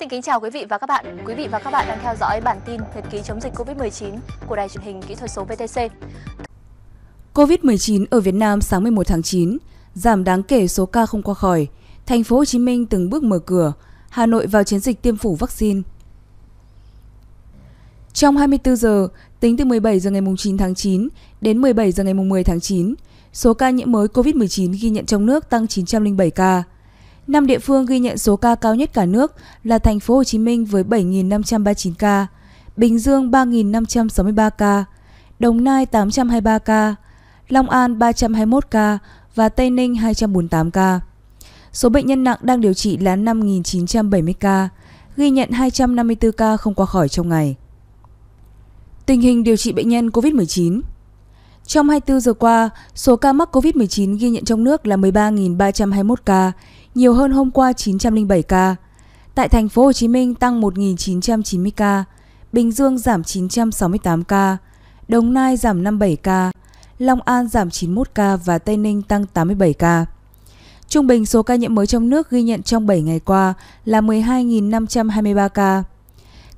Xin kính chào quý vị và các bạn. Quý vị và các bạn đang theo dõi bản tin Nhật ký chống dịch COVID-19 của Đài truyền hình kỹ thuật số VTC. COVID-19 ở Việt Nam sáng 11 tháng 9, giảm đáng kể số ca không qua khỏi. Thành phố Hồ Chí Minh từng bước mở cửa, Hà Nội vào chiến dịch tiêm phủ vaccine. Trong 24 giờ, tính từ 17 giờ ngày 9 tháng 9 đến 17 giờ ngày 10 tháng 9, số ca nhiễm mới COVID-19 ghi nhận trong nước tăng 907 ca, Năm địa phương ghi nhận số ca cao nhất cả nước là thành phố Hồ Chí Minh với 7.539 ca, Bình Dương 3.563 ca, Đồng Nai 823 ca, Long An 321 ca và Tây Ninh 248 ca. Số bệnh nhân nặng đang điều trị là 5.970 ca, ghi nhận 254 ca không qua khỏi trong ngày. Tình hình điều trị bệnh nhân COVID-19 Trong 24 giờ qua, số ca mắc COVID-19 ghi nhận trong nước là 13.321 ca, nhiều hơn hôm qua 907 ca. Tại thành phố Hồ Chí Minh tăng 1.990 ca, Bình Dương giảm 968 ca, Đồng Nai giảm 57 ca, Long An giảm 91 ca và Tây Ninh tăng 87 ca. Trung bình số ca nhiễm mới trong nước ghi nhận trong 7 ngày qua là 12.523 ca.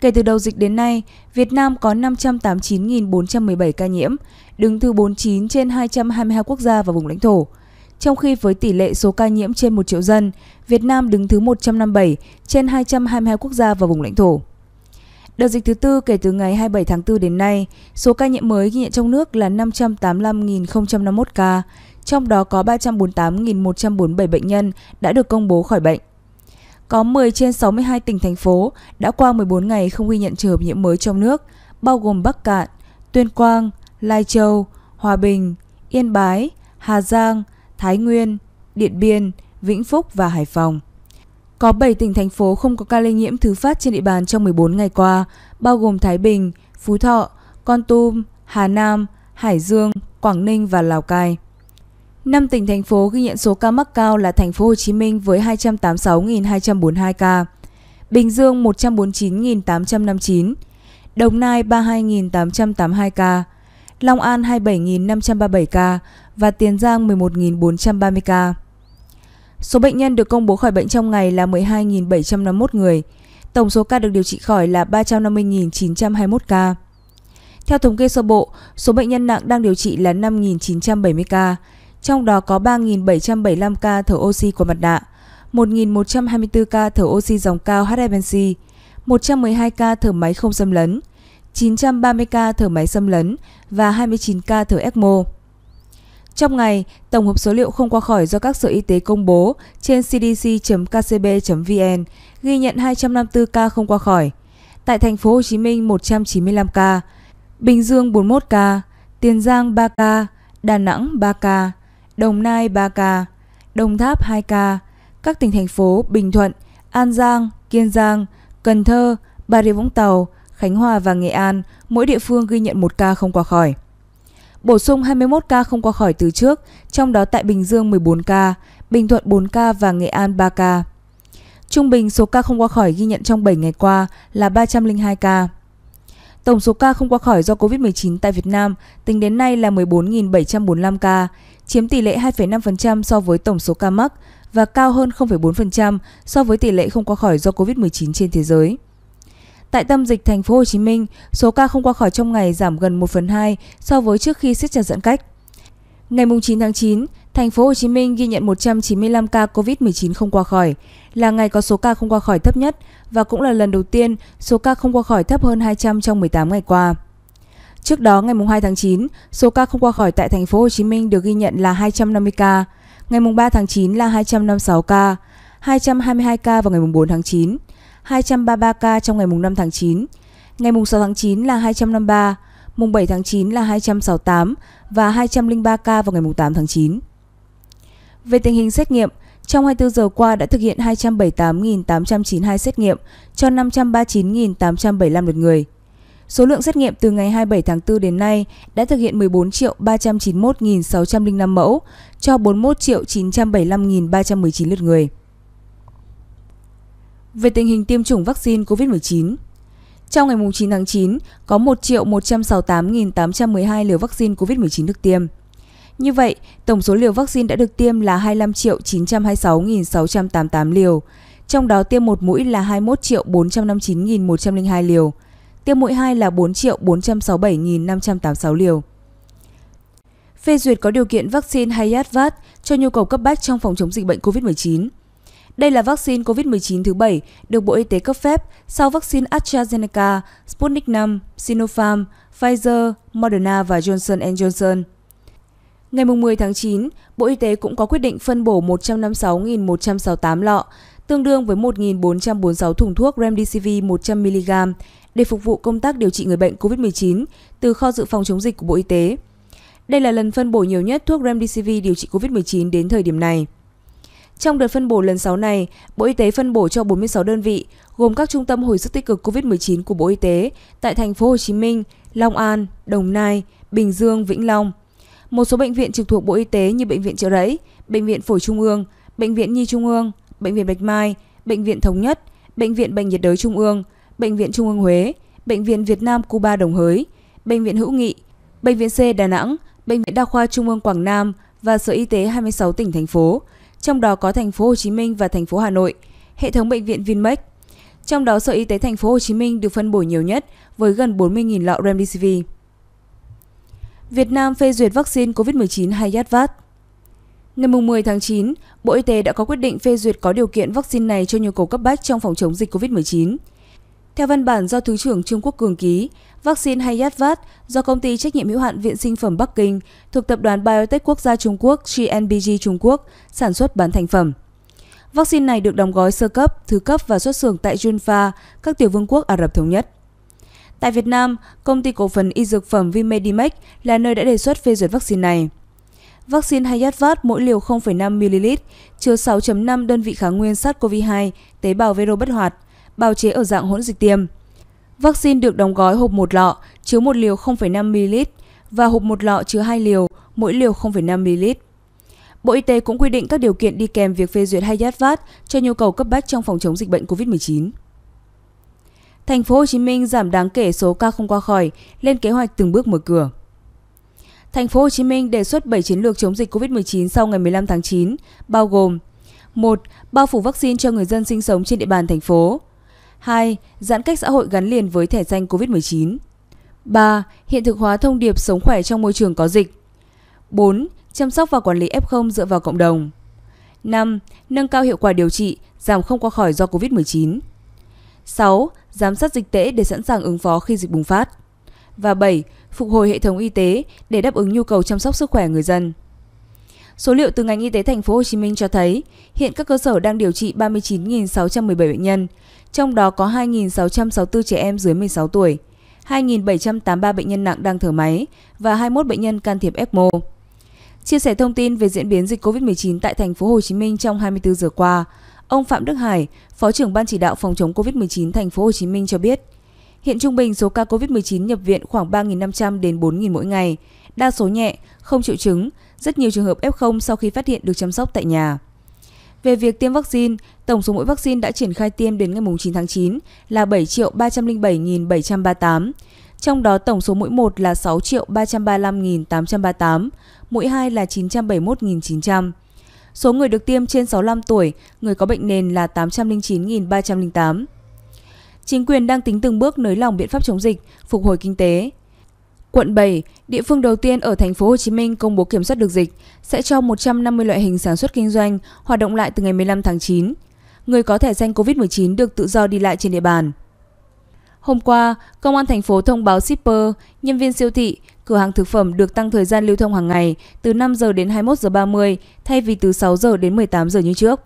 Kể từ đầu dịch đến nay, Việt Nam có 589.417 ca nhiễm, đứng thứ 49 trên 222 quốc gia và vùng lãnh thổ – trong khi với tỷ lệ số ca nhiễm trên 1 triệu dân, Việt Nam đứng thứ 157 trên 222 quốc gia và vùng lãnh thổ. Đợt dịch thứ tư kể từ ngày 27 tháng 4 đến nay, số ca nhiễm mới ghi nhận trong nước là 585.051 ca, trong đó có 348.147 bệnh nhân đã được công bố khỏi bệnh. Có 10 trên 62 tỉnh thành phố đã qua 14 ngày không ghi nhận trường hợp nhiễm mới trong nước, bao gồm Bắc Cạn, Tuyên Quang, Lai Châu, Hòa Bình, Yên Bái, Hà Giang, Thái Nguyên, Điện Biên, Vĩnh Phúc và Hải Phòng. Có 7 tỉnh thành phố không có ca lây nhiễm thứ phát trên địa bàn trong 14 ngày qua, bao gồm Thái Bình, Phú Thọ, Con Tum, Hà Nam, Hải Dương, Quảng Ninh và Lào Cai. 5 tỉnh thành phố ghi nhận số ca mắc cao là thành phố Hồ Chí Minh với 286.242 ca, Bình Dương 149.859, Đồng Nai 32.882 ca, Long An 27.537 ca và Tiền Giang 11.430 ca. Số bệnh nhân được công bố khỏi bệnh trong ngày là 12.751 người. Tổng số ca được điều trị khỏi là 350.921 ca. Theo thống kê sơ bộ, số bệnh nhân nặng đang điều trị là 5.970 ca, trong đó có 3.775 ca thở oxy qua mặt nạ, 1.124 ca thở oxy dòng cao HFNC, 112 ca thở máy không xâm lấn, 930 ca thở máy xâm lấn và 29 ca thở ECMO. Trong ngày, tổng hợp số liệu không qua khỏi do các sở y tế công bố trên cdc.kcb.vn ghi nhận 254 ca không qua khỏi. Tại thành phố Hồ Chí Minh 195 ca, Bình Dương 41 ca, Tiền Giang 3 ca, Đà Nẵng 3 ca, Đồng Nai 3 ca, Đồng Tháp 2 ca, các tỉnh thành phố Bình Thuận, An Giang, Kiên Giang, Cần Thơ, Bà Rịa Vũng Tàu, Khánh Hòa và Nghệ An, mỗi địa phương ghi nhận một ca không qua khỏi. Bổ sung 21 ca không qua khỏi từ trước, trong đó tại Bình Dương 14 ca, Bình Thuận 4 ca và Nghệ An 3 ca. Trung bình số ca không qua khỏi ghi nhận trong 7 ngày qua là 302 ca. Tổng số ca không qua khỏi do COVID-19 tại Việt Nam tính đến nay là 14.745 ca, chiếm tỷ lệ 2,5% so với tổng số ca mắc và cao hơn 0,4% so với tỷ lệ không qua khỏi do COVID-19 trên thế giới. Tại tâm dịch thành phố Hồ Chí Minh, số ca không qua khỏi trong ngày giảm gần 1 phần 2 so với trước khi siết chặt giãn cách. Ngày 9 tháng 9, thành phố Hồ Chí Minh ghi nhận 195 ca COVID-19 không qua khỏi, là ngày có số ca không qua khỏi thấp nhất và cũng là lần đầu tiên số ca không qua khỏi thấp hơn 200 trong 18 ngày qua. Trước đó ngày 2 tháng 9, số ca không qua khỏi tại thành phố Hồ Chí Minh được ghi nhận là 250 ca, ngày 3 tháng 9 là 256 ca, 222 ca vào ngày 4 tháng 9. 233 ca trong ngày mùng 5 tháng 9, ngày mùng 6 tháng 9 là 253, mùng 7 tháng 9 là 268 và 203 ca vào ngày mùng 8 tháng 9. Về tình hình xét nghiệm, trong 24 giờ qua đã thực hiện 278.892 xét nghiệm cho 539.875 lượt người. Số lượng xét nghiệm từ ngày 27 tháng 4 đến nay đã thực hiện 14 391.605 mẫu cho 41 975.319 lượt người. Về tình hình tiêm chủng vaccine COVID-19 Trong ngày 9 tháng 9, có 1.168.812 liều vaccine COVID-19 được tiêm. Như vậy, tổng số liều vaccine đã được tiêm là 25.926.688 liều, trong đó tiêm một mũi là 21.459.102 liều, tiêm mũi 2 là 4.467.586 liều phê duyệt có điều kiện vaccine Hayatvat cho nhu cầu cấp bách trong phòng chống dịch bệnh COVID-19. Đây là vaccine COVID-19 thứ bảy được Bộ Y tế cấp phép sau vaccine AstraZeneca, Sputnik V, Sinopharm, Pfizer, Moderna và Johnson Johnson. Ngày 10 tháng 9, Bộ Y tế cũng có quyết định phân bổ 156.168 lọ, tương đương với 1.446 thùng thuốc Remdesivir 100mg để phục vụ công tác điều trị người bệnh COVID-19 từ kho dự phòng chống dịch của Bộ Y tế. Đây là lần phân bổ nhiều nhất thuốc Remdesivir điều trị COVID-19 đến thời điểm này. Trong đợt phân bổ lần 6 này, Bộ Y tế phân bổ cho 46 đơn vị, gồm các trung tâm hồi sức tích cực COVID-19 của Bộ Y tế tại thành phố Hồ Chí Minh, Long An, Đồng Nai, Bình Dương, Vĩnh Long. Một số bệnh viện trực thuộc Bộ Y tế như bệnh viện Trợ Rẫy, bệnh viện Phổi Trung ương, bệnh viện Nhi Trung ương, bệnh viện Bạch Mai, bệnh viện Thống Nhất, bệnh viện Bệnh nhiệt đới Trung ương, bệnh viện Trung ương Huế, bệnh viện Việt Nam Cuba Đồng Hới, bệnh viện Hữu Nghị, bệnh viện C Đà Nẵng, bệnh viện Đa khoa Trung ương Quảng Nam và Sở Y tế 26 tỉnh thành phố trong đó có thành phố Hồ Chí Minh và thành phố Hà Nội, hệ thống bệnh viện Vinmec. Trong đó Sở Y tế thành phố Hồ Chí Minh được phân bổ nhiều nhất với gần 40.000 lọ Remdesivir. Việt Nam phê duyệt vaccine COVID-19 hay Yadvat. Ngày 10 tháng 9, Bộ Y tế đã có quyết định phê duyệt có điều kiện vaccine này cho nhu cầu cấp bách trong phòng chống dịch COVID-19. Theo văn bản do Thứ trưởng Trung Quốc Cường ký, vaccine Hayatvat do công ty trách nhiệm hữu hạn Viện Sinh phẩm Bắc Kinh thuộc Tập đoàn Biotech Quốc gia Trung Quốc GNBG Trung Quốc sản xuất bán thành phẩm. Vaccine này được đóng gói sơ cấp, thứ cấp và xuất xưởng tại Junfa, các tiểu vương quốc Ả Rập Thống Nhất. Tại Việt Nam, công ty cổ phần y dược phẩm Vimedimax là nơi đã đề xuất phê duyệt vaccine này. Vaccine Hayatvat mỗi liều 0,5ml chứa 6.5 đơn vị kháng nguyên SARS-CoV-2, tế bào vero bất hoạt – bào chế ở dạng hỗn dịch tiêm. Vaccine được đóng gói hộp một lọ chứa một liều 0,5ml và hộp một lọ chứa hai liều, mỗi liều 0,5ml. Bộ Y tế cũng quy định các điều kiện đi kèm việc phê duyệt hay giát vát cho nhu cầu cấp bách trong phòng chống dịch bệnh COVID-19. Thành phố Hồ Chí Minh giảm đáng kể số ca không qua khỏi, lên kế hoạch từng bước mở cửa. Thành phố Hồ Chí Minh đề xuất 7 chiến lược chống dịch COVID-19 sau ngày 15 tháng 9, bao gồm: 1. Bao phủ vaccine cho người dân sinh sống trên địa bàn thành phố. 2. Giãn cách xã hội gắn liền với thẻ xanh COVID-19. 3. Hiện thực hóa thông điệp sống khỏe trong môi trường có dịch. 4. Chăm sóc và quản lý F0 dựa vào cộng đồng. 5. Nâng cao hiệu quả điều trị, giảm không qua khỏi do COVID-19. 6. Giám sát dịch tễ để sẵn sàng ứng phó khi dịch bùng phát. Và 7. Phục hồi hệ thống y tế để đáp ứng nhu cầu chăm sóc sức khỏe người dân. Số liệu từ ngành y tế thành phố Hồ Chí Minh cho thấy, hiện các cơ sở đang điều trị 39.617 bệnh nhân, trong đó có 2.664 trẻ em dưới 16 tuổi, 2.783 bệnh nhân nặng đang thở máy và 21 bệnh nhân can thiệp ECMO. Chia sẻ thông tin về diễn biến dịch COVID-19 tại thành phố Hồ Chí Minh trong 24 giờ qua, ông Phạm Đức Hải, Phó trưởng ban chỉ đạo phòng chống COVID-19 thành phố Hồ Chí Minh cho biết, hiện trung bình số ca COVID-19 nhập viện khoảng 3.500 đến 4.000 mỗi ngày, đa số nhẹ, không triệu chứng, rất nhiều trường hợp F0 sau khi phát hiện được chăm sóc tại nhà. Về việc tiêm vaccine, tổng số mũi vaccine đã triển khai tiêm đến ngày 9 tháng 9 là 7 307.738. Trong đó tổng số mũi 1 là 6 335.838, mũi 2 là 971.900. Số người được tiêm trên 65 tuổi, người có bệnh nền là 809.308. Chính quyền đang tính từng bước nới lỏng biện pháp chống dịch, phục hồi kinh tế, Quận 7, địa phương đầu tiên ở thành phố Hồ Chí Minh công bố kiểm soát được dịch, sẽ cho 150 loại hình sản xuất kinh doanh hoạt động lại từ ngày 15 tháng 9. Người có thẻ xanh COVID-19 được tự do đi lại trên địa bàn. Hôm qua, công an thành phố thông báo shipper, nhân viên siêu thị, cửa hàng thực phẩm được tăng thời gian lưu thông hàng ngày từ 5 giờ đến 21 giờ 30 thay vì từ 6 giờ đến 18 giờ như trước.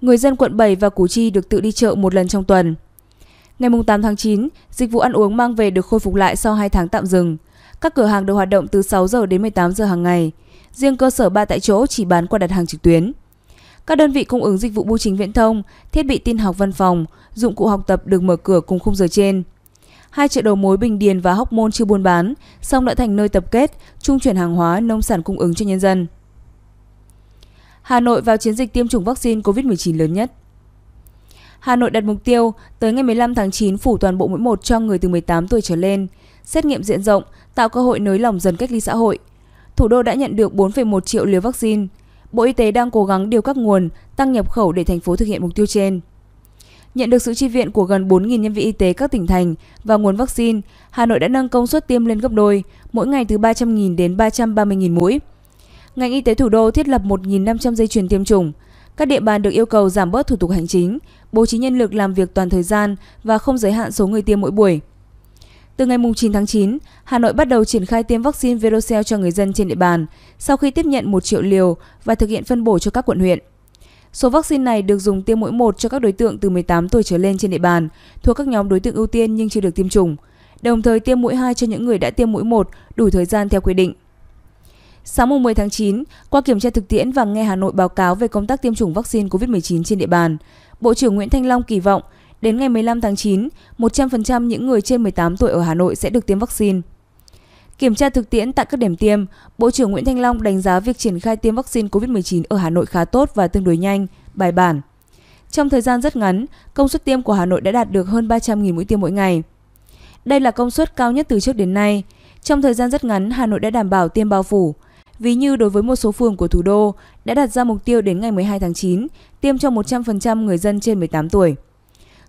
Người dân quận 7 và Củ Chi được tự đi chợ một lần trong tuần. Ngày 8 tháng 9, dịch vụ ăn uống mang về được khôi phục lại sau 2 tháng tạm dừng. Các cửa hàng được hoạt động từ 6 giờ đến 18 giờ hàng ngày. Riêng cơ sở ba tại chỗ chỉ bán qua đặt hàng trực tuyến. Các đơn vị cung ứng dịch vụ bưu chính viễn thông, thiết bị tin học văn phòng, dụng cụ học tập được mở cửa cùng khung giờ trên. Hai chợ đầu mối Bình Điền và Hóc Môn chưa buôn bán, song đã thành nơi tập kết, trung chuyển hàng hóa, nông sản cung ứng cho nhân dân. Hà Nội vào chiến dịch tiêm chủng vaccine COVID-19 lớn nhất. Hà Nội đặt mục tiêu tới ngày 15 tháng 9 phủ toàn bộ mũi 1 cho người từ 18 tuổi trở lên, xét nghiệm diện rộng, tạo cơ hội nới lỏng dần cách ly xã hội. Thủ đô đã nhận được 4,1 triệu liều vaccine. Bộ Y tế đang cố gắng điều các nguồn, tăng nhập khẩu để thành phố thực hiện mục tiêu trên. Nhận được sự chi viện của gần 4.000 nhân viên y tế các tỉnh thành và nguồn vaccine, Hà Nội đã nâng công suất tiêm lên gấp đôi, mỗi ngày từ 300.000 đến 330.000 mũi. Ngành y tế thủ đô thiết lập 1.500 dây chuyền tiêm chủng – các địa bàn được yêu cầu giảm bớt thủ tục hành chính, bố trí nhân lực làm việc toàn thời gian và không giới hạn số người tiêm mỗi buổi. Từ ngày 9 tháng 9, Hà Nội bắt đầu triển khai tiêm vaccine Verocell cho người dân trên địa bàn sau khi tiếp nhận 1 triệu liều và thực hiện phân bổ cho các quận huyện. Số vaccine này được dùng tiêm mũi một cho các đối tượng từ 18 tuổi trở lên trên địa bàn, thuộc các nhóm đối tượng ưu tiên nhưng chưa được tiêm chủng, đồng thời tiêm mũi 2 cho những người đã tiêm mũi 1 đủ thời gian theo quy định. Sáng mùng 10 tháng 9, qua kiểm tra thực tiễn và nghe Hà Nội báo cáo về công tác tiêm chủng vaccine COVID-19 trên địa bàn, Bộ trưởng Nguyễn Thanh Long kỳ vọng đến ngày 15 tháng 9, 100% những người trên 18 tuổi ở Hà Nội sẽ được tiêm vaccine. Kiểm tra thực tiễn tại các điểm tiêm, Bộ trưởng Nguyễn Thanh Long đánh giá việc triển khai tiêm vaccine COVID-19 ở Hà Nội khá tốt và tương đối nhanh, bài bản. Trong thời gian rất ngắn, công suất tiêm của Hà Nội đã đạt được hơn 300.000 mũi tiêm mỗi ngày. Đây là công suất cao nhất từ trước đến nay. Trong thời gian rất ngắn, Hà Nội đã đảm bảo tiêm bao phủ, Ví như đối với một số phường của thủ đô đã đặt ra mục tiêu đến ngày 12 tháng 9 tiêm cho 100% người dân trên 18 tuổi.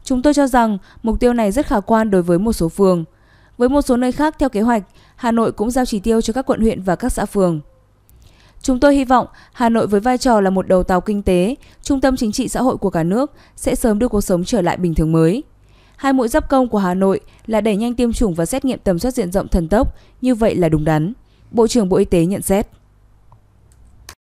Chúng tôi cho rằng mục tiêu này rất khả quan đối với một số phường. Với một số nơi khác theo kế hoạch, Hà Nội cũng giao chỉ tiêu cho các quận huyện và các xã phường. Chúng tôi hy vọng Hà Nội với vai trò là một đầu tàu kinh tế, trung tâm chính trị xã hội của cả nước sẽ sớm đưa cuộc sống trở lại bình thường mới. Hai mũi giáp công của Hà Nội là đẩy nhanh tiêm chủng và xét nghiệm tầm soát diện rộng thần tốc, như vậy là đúng đắn. Bộ trưởng Bộ Y tế nhận xét.